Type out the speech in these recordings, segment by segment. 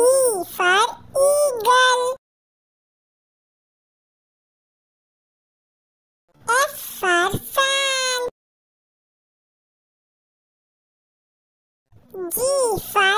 E for eagle. F for fan. G for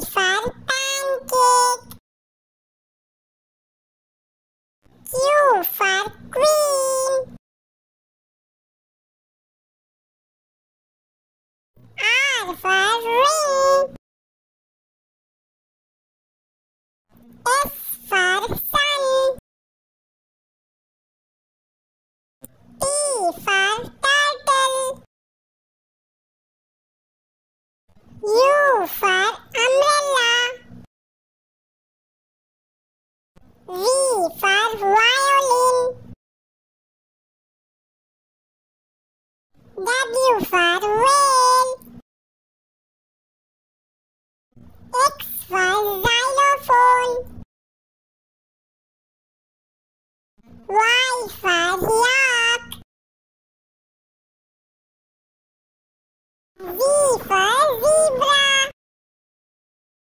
for pancake. Q for queen. R for ring. S for sun. T for turtle. U for for violin. W for whale. X for xylophone. Y for yak. V.